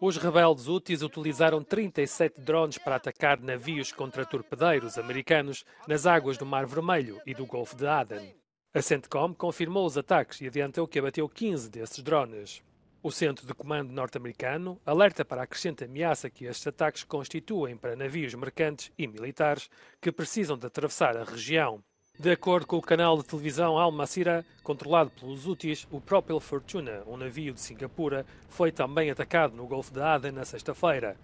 Os rebeldes úteis utilizaram 37 drones para atacar navios contra torpedeiros americanos nas águas do Mar Vermelho e do Golfo de Aden. A CENTCOM confirmou os ataques e adiantou que abateu 15 desses drones. O Centro de Comando norte-americano alerta para a crescente ameaça que estes ataques constituem para navios mercantes e militares que precisam de atravessar a região. De acordo com o canal de televisão Al Masira, controlado pelos Houthis, o Propel Fortuna, um navio de Singapura, foi também atacado no Golfo da Aden na sexta-feira.